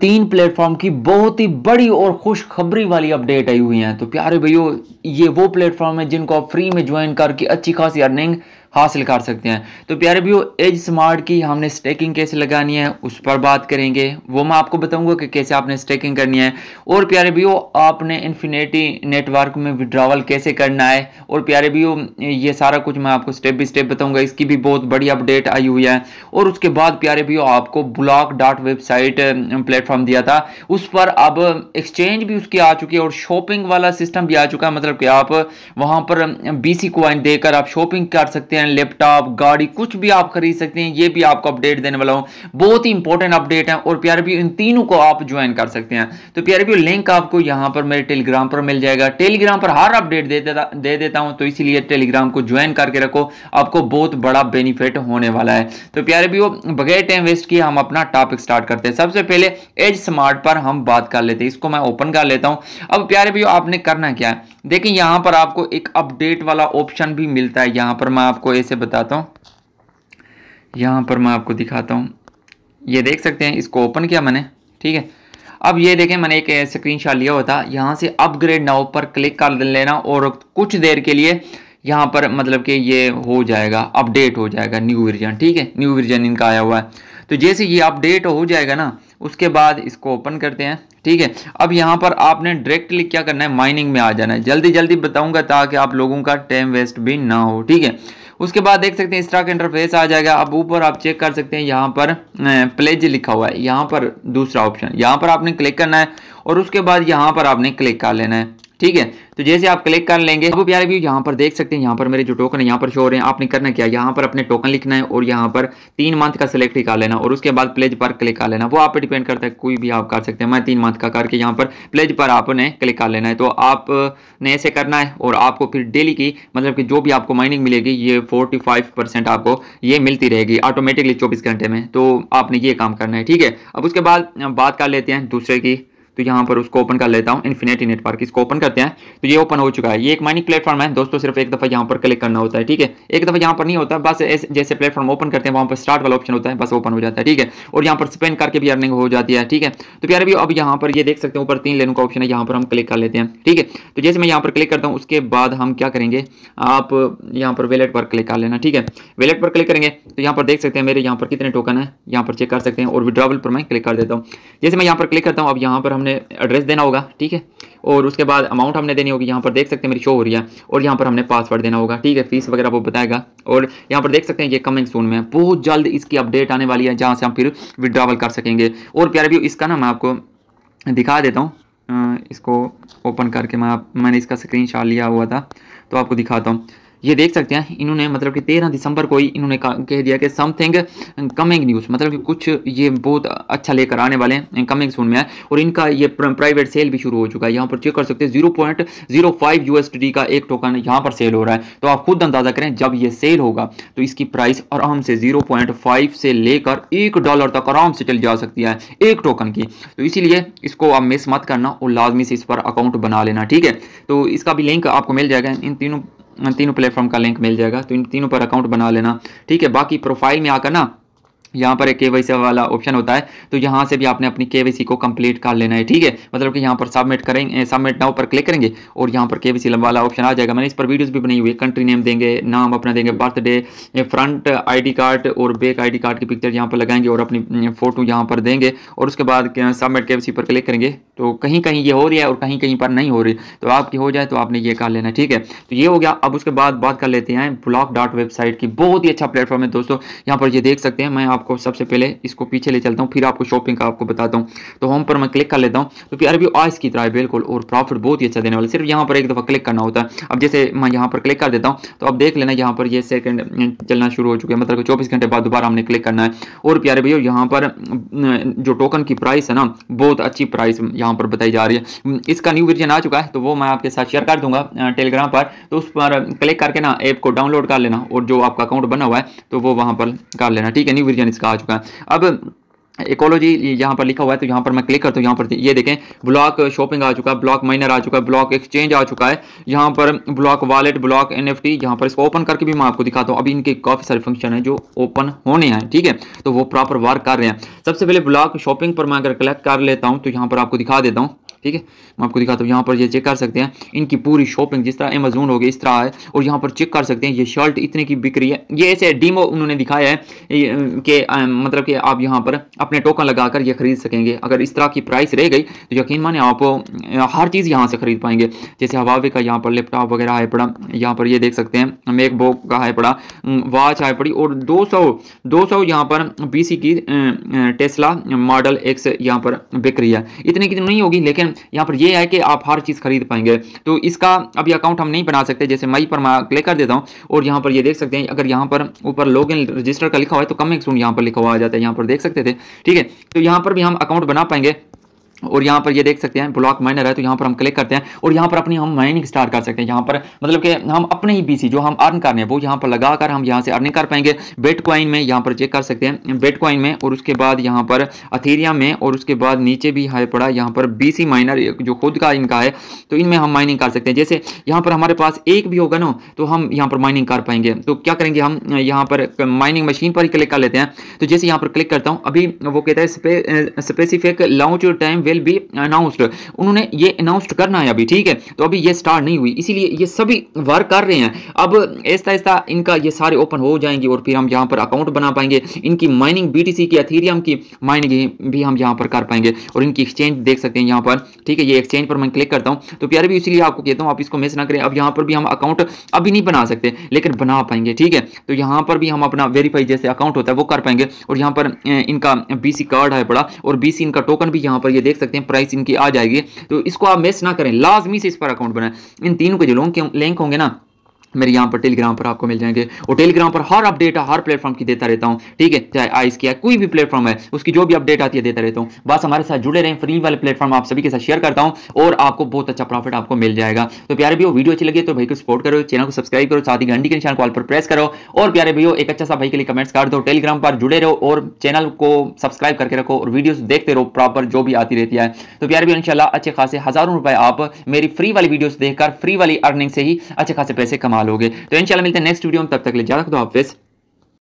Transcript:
तीन प्लेटफॉर्म की बहुत ही बड़ी और खुशखबरी वाली अपडेट आई हुई है तो प्यारे भैया ये वो प्लेटफॉर्म है जिनको आप फ्री में ज्वाइन करके अच्छी खासी अर्निंग हासिल कर सकते हैं तो प्यारे भी एज स्मार्ट की हमने स्टेकिंग कैसे लगानी है उस पर बात करेंगे वो मैं आपको बताऊंगा कि कैसे आपने स्टेकिंग करनी है और प्यारे भी आपने इन्फिनेटी नेटवर्क में विड्रावल कैसे करना है और प्यारे भी ये सारा कुछ मैं आपको स्टेप बाई स्टेप बताऊंगा इसकी भी बहुत बड़ी अपडेट आई हुई है और उसके बाद प्यारे भी आपको ब्लॉक डॉट वेबसाइट प्लेटफॉर्म दिया था उस पर अब एक्सचेंज भी उसकी आ चुकी है और शॉपिंग वाला सिस्टम भी आ चुका है मतलब कि आप वहाँ पर बी सी देकर आप शॉपिंग कर सकते हैं हैं लैपटॉप गाड़ी कुछ भी आप खरीद सकते हैं ये भी आपको अपडेट देने वाला हूँ बहुत ही इंपॉर्टेंट अपडेट है और प्यारे भी इन तीनों को आप ज्वाइन कर सकते हैं तो प्यारे भी लिंक आपको यहाँ पर मेरे टेलीग्राम पर मिल जाएगा टेलीग्राम पर हर अपडेट दे देता दे देता हूँ तो इसीलिए टेलीग्राम को ज्वाइन करके रखो आपको बहुत बड़ा बेनिफिट होने वाला है तो प्यारे भी बगैर टाइम वेस्ट किए हम अपना टॉपिक स्टार्ट करते हैं सबसे पहले एज स्मार्ट पर हम बात कर लेते हैं इसको मैं ओपन कर लेता हूँ अब प्यारे भी आपने करना क्या है देखिए यहाँ पर आपको एक अपडेट वाला ऑप्शन भी मिलता है यहाँ पर मैं आपको आपको ऐसे बताता हूँ यहाँ पर मैं आपको दिखाता हूँ ये देख सकते हैं इसको ओपन किया मैंने ठीक है अब ये देखें मैंने एक स्क्रीन शॉट लिया हुआ था यहाँ से अपग्रेड नाउ पर क्लिक कर लेना और कुछ देर के लिए यहाँ पर मतलब कि ये हो जाएगा अपडेट हो जाएगा न्यू वर्जन ठीक है न्यू वर्जन इनका आया हुआ है तो जैसे ये अपडेट हो जाएगा ना उसके बाद इसको ओपन करते हैं ठीक है अब यहाँ पर आपने डायरेक्टली क्या करना है माइनिंग में आ जाना है जल्दी जल्दी बताऊंगा ताकि आप लोगों का टाइम वेस्ट भी ना हो ठीक है उसके बाद देख सकते हैं इस तरह का इंटरफेस आ जाएगा अब ऊपर आप चेक कर सकते हैं यहाँ पर प्लेज लिखा हुआ है यहाँ पर दूसरा ऑप्शन यहाँ पर आपने क्लिक करना है और उसके बाद यहाँ पर आपने क्लिक कर लेना है ठीक है तो जैसे आप क्लिक कर लेंगे अब प्यारे व्यू यहाँ पर देख सकते हैं यहाँ पर मेरे जो टोकन है यहाँ पर शो हो रहे हैं आपने करना क्या यहाँ पर अपने टोकन लिखना है और यहाँ पर तीन मंथ का सिलेक्ट निकाल लेना और उसके बाद प्लेज पर क्लिक कर लेना वो आप पर डिपेंड करता है कोई भी आप कर सकते हैं मैं तीन मंथ का करके यहाँ पर प्लेज पर आपने क्लिक कर लेना है तो आपने ऐसे करना है और आपको फिर डेली की मतलब कि जो भी आपको माइनिंग मिलेगी ये फोर्टी आपको ये मिलती रहेगी ऑटोमेटिकली चौबीस घंटे में तो आपने ये काम करना है ठीक है अब उसके बाद बात कर लेते हैं दूसरे की तो यहाँ पर उसको ओपन कर लेता हूँ इन्फिनेटी नेटवर्क इसको ओपन करते हैं तो ये ओपन हो चुका है ये एक माइनिंग प्लेटफॉर्म है दोस्तों सिर्फ एक दफ़ा यहाँ पर क्लिक करना होता है ठीक है एक दफ़ा यहाँ पर नहीं होता बस जैसे प्लेटफॉर्म ओपन करते हैं वहाँ पर स्टार्ट वाला ऑप्शन होता है बस ओपन हो जाता है ठीक है और यहाँ पर स्पेंड करके भी अर्निंग हो जाती है ठीक है तो प्यारे भी अब यहाँ पर ये देख सकते हैं ऊपर तीन लेनों का ऑप्शन है यहाँ पर हम क्लिक कर लेते हैं ठीक है तो जैसे मैं यहाँ पर क्लिक करता हूँ उसके बाद हम क्या करेंगे आप यहाँ पर वेलेट पर क्लिक कर लेना ठीक है वेलेट पर क्लिक करेंगे तो यहाँ पर देख सकते हैं मेरे यहाँ पर कितने टोकन है यहाँ पर चेक कर सकते हैं और विड्रावल पर मैं क्लिक कर देता हूँ जैसे मैं यहाँ पर क्लिक करता हूँ अब यहाँ पर हमने हमने एड्रेस देना होगा ठीक है और उसके बाद अमाउंट हमने देनी होगी यहाँ पर देख सकते हैं मेरी शो हो रही है और यहाँ पर हमने पासवर्ड देना होगा ठीक है फीस वगैरह वो बताएगा और यहाँ पर देख सकते हैं ये कमिंग सून में बहुत जल्द इसकी अपडेट आने वाली है जहाँ से हम फिर विड्रावल कर सकेंगे और प्यारे भी इसका ना मैं आपको दिखा देता हूँ इसको ओपन करके मैं मैंने इसका स्क्रीन लिया हुआ था तो आपको दिखाता हूँ ये देख सकते हैं इन्होंने मतलब कि तेरह दिसंबर को ही इन्होंने कह दिया कि समथिंग कमिंग न्यूज़ मतलब कि कुछ ये बहुत अच्छा लेकर आने वाले हैं कमिंग सुन में है और इनका ये प्राइवेट सेल भी शुरू हो चुका है यहाँ पर चेक कर सकते हैं zero point zero five USD का एक टोकन यहाँ पर सेल हो रहा है तो आप खुद अंदाजा करें जब ये सेल होगा तो इसकी प्राइस आराम से जीरो पॉइंट फाइव से लेकर एक डॉलर तक आराम से चल जा सकती है एक टोकन की तो इसीलिए इसको आप मिस मत करना और लाजमी से इस पर अकाउंट बना लेना ठीक है तो इसका भी लिंक आपको मिल जाएगा इन तीनों तीनों प्लेटफॉर्म का लिंक मिल जाएगा तो इन तीनों पर अकाउंट बना लेना ठीक है बाकी प्रोफाइल में आकर ना यहाँ पर एक के वाई सी वाला ऑप्शन होता है तो यहाँ से भी आपने अपनी के को कंप्लीट कर लेना है ठीक है मतलब कि यहाँ पर सबमिट करेंगे सबमिट नाउ पर क्लिक करेंगे और यहाँ पर के वाई वाला ऑप्शन आ जाएगा मैंने इस पर वीडियोस भी बनी हुई है कंट्री नेम देंगे नाम अपना देंगे बर्थडे फ्रंट आईडी कार्ड और बैक आई कार्ड की पिक्चर यहाँ पर लगाएंगे और अपनी फोटो यहाँ पर देंगे और उसके बाद सबमिट के पर क्लिक करेंगे तो कहीं कहीं ये हो रही है और कहीं कहीं पर नहीं हो रही तो आपकी हो जाए तो आपने ये कर लेना ठीक है तो ये हो गया अब उसके बाद बात कर लेते हैं ब्लॉक डॉट वेबसाइट की बहुत ही अच्छा प्लेटफॉर्म है दोस्तों यहाँ पर ये देख सकते हैं मैं आप आपको सबसे पहले इसको पीछे ले चलता हूँ फिर आपको शॉपिंग का आपको बताता हूँ तो होम पर मैं क्लिक कर लेता हूँ तो फिर आर व्यू आज की तरह है बिल्कुल और प्रॉफिट बहुत ही अच्छा देने वाला सिर्फ यहाँ पर एक दफ़ा क्लिक करना होता है अब जैसे मैं यहाँ पर क्लिक कर देता हूँ तो अब देख लेना यहाँ पर ये सेकंड चलना शुरू हो चुके हैं मतलब चौबीस घंटे बाद दोबारा हमने क्लिक करना है और प्यारे भैया यहाँ पर जो टोकन की प्राइस है ना बहुत अच्छी प्राइस यहाँ पर बताई जा रही है इसका न्यू वर्जन आ चुका है तो वो मैं आपके साथ शेयर कर दूंगा टेलीग्राम पर तो उस पर क्लिक करके ना ऐप को डाउनलोड कर लेना और जो आपका अकाउंट बना हुआ है तो वो वहाँ पर कर लेना ठीक है न्यू वर्जन ऑप्शन इसका आ चुका है अब इकोलॉजी यहाँ पर लिखा हुआ है तो यहाँ पर मैं क्लिक करता हूँ यहाँ पर ये देखें ब्लॉक शॉपिंग आ चुका है ब्लॉक माइनर आ चुका है ब्लॉक एक्सचेंज आ चुका है यहाँ पर ब्लॉक वॉलेट ब्लॉक एनएफटी यहाँ पर इसको ओपन करके भी मैं आपको दिखाता हूँ अभी इनके काफ़ी सारे फंक्शन है जो ओपन होने हैं ठीक है तो वो प्रॉपर वर्क कर रहे हैं सबसे पहले ब्लॉक शॉपिंग पर मैं अगर क्लिक कर लेता हूँ तो यहाँ पर आपको दिखा देता हूँ ठीक है मैं आपको दिखाता हूँ यहाँ पर ये चेक कर सकते हैं इनकी पूरी शॉपिंग जिस तरह अमेजोन हो गई इस तरह है और यहाँ पर चेक कर सकते हैं ये शर्ट इतने की बिक रही है ये ऐसे डीमो उन्होंने दिखाया है कि मतलब कि आप यहाँ पर अपने टोकन लगाकर ये खरीद सकेंगे अगर इस तरह की प्राइस रह गई तो यकीन माने आप हर चीज़ यहाँ से खरीद पाएंगे जैसे हवावे का यहाँ पर लैपटॉप वगैरह है पड़ा यहाँ पर ये देख सकते हैं मेकबुक का है पड़ा वॉच है पड़ी और दो सौ यहाँ पर बीसी की टेस्ला मॉडल एक्स यहाँ पर बिक रही है इतने की तो नहीं होगी लेकिन यहाँ पर ये है कि आप हर चीज़ खरीद पाएंगे तो इसका अभी अकाउंट हम नहीं बना सकते जैसे मई पर मैं क्लिक कर देता हूँ और यहाँ पर ये देख सकते हैं अगर यहाँ पर ऊपर लॉग इन रजिस्टर का लिखा हुआ है तो एक सून यहाँ पर लिखा हुआ आ जाता है यहाँ पर देख सकते थे ठीक है तो यहाँ पर भी हम अकाउंट बना पाएंगे और यहाँ पर ये देख सकते हैं ब्लॉक माइनर है तो यहाँ पर हम क्लिक करते हैं और यहाँ पर अपनी हम माइनिंग स्टार्ट कर सकते हैं यहाँ पर मतलब कि हम अपने ही बीसी जो हम अर्न करने हैं वो यहाँ पर लगा कर हम यहाँ से अर्निंग कर पाएंगे बेटकॉइन में यहाँ पर चेक कर सकते हैं बेटकॉइन में और उसके बाद यहाँ पर अथीरिया में और उसके बाद नीचे भी हाई पड़ा यहाँ पर बी माइनर जो खुद का इनका है तो इनमें हम माइनिंग कर सकते हैं जैसे यहाँ पर हमारे पास एक भी होगा ना तो हम यहाँ पर माइनिंग कर पाएंगे तो क्या करेंगे हम यहाँ पर माइनिंग मशीन पर ही क्लिक कर लेते हैं तो जैसे यहाँ पर क्लिक करता हूँ अभी वो कहता है specific launch time will be announced उन्होंने ये अनाउंस्ड करना है अभी ठीक है तो अभी ये स्टार्ट नहीं हुई इसीलिए ये सभी वर्क कर रहे हैं अब ऐसा ऐसा इनका ये सारे ओपन हो जाएंगे और फिर हम यहाँ पर अकाउंट बना पाएंगे इनकी माइनिंग बी टी सी की अथीरियम की माइनिंग भी हम यहाँ पर कर पाएंगे और इनकी एक्सचेंज देख सकते हैं यहाँ पर ठीक है ये एक्सचेंज पर मैं क्लिक करता हूँ तो प्यारे भी इसीलिए आपको कहता हूँ आप इसको मिस ना करें अब यहाँ पर भी हम अकाउंट अभी नहीं बना सकते लेकिन बना पाएंगे ठीक है तो यहाँ पर भी हम अपना वेरीफाई जैसे अकाउंट होता है वो कर पाएंगे और यहाँ पर इनका बीसी कार्ड है बड़ा और बीसी इनका टोकन भी यहाँ पर ये देख देख सकते हैं प्राइस इनकी आ जाएगी तो इसको आप मिस ना करें लाजमी से इस पर अकाउंट बनाए इन तीनों के जो लोग लिंक होंगे ना मेरे यहाँ पर टेलीग्राम पर आपको मिल जाएंगे और टेलीग्राम पर हर अपडेट हर प्लेटफॉर्म की देता रहता हूँ ठीक है चाहे आइस की है कोई भी प्लेटफॉर्म है उसकी जो भी अपडेट आती है देता रहता हूँ बस हमारे साथ जुड़े रहें फ्री वाले प्लेटफॉर्म आप सभी के साथ शेयर करता हूँ और आपको बहुत अच्छा प्रॉफिट आपको मिल जाएगा तो प्यारे भैया वीडियो अच्छी लगे तो भाई को सपोर्ट करो चैनल को सब्सक्राइब करो साथ ही घंटी के निशान कॉल पर प्रेस करो और प्यारे भैया एक अच्छा सा भाई के लिए कमेंट्स कर दो टेलीग्राम पर जुड़े रहो और चैनल को सब्सक्राइब करके रखो और वीडियो देखते रहो प्रॉपर जो भी आती रहती है तो प्यारे भैया इनशाला अच्छे खासे हजारों रुपए आप मेरी फ्री वाली वीडियो देखकर फ्री वाली अर्निंग से ही अच्छे खासे पैसे कमा गए तो इन मिलते हैं नेक्स्ट वीडियो में तब तक ले ज़्यादा खुद हाफिज़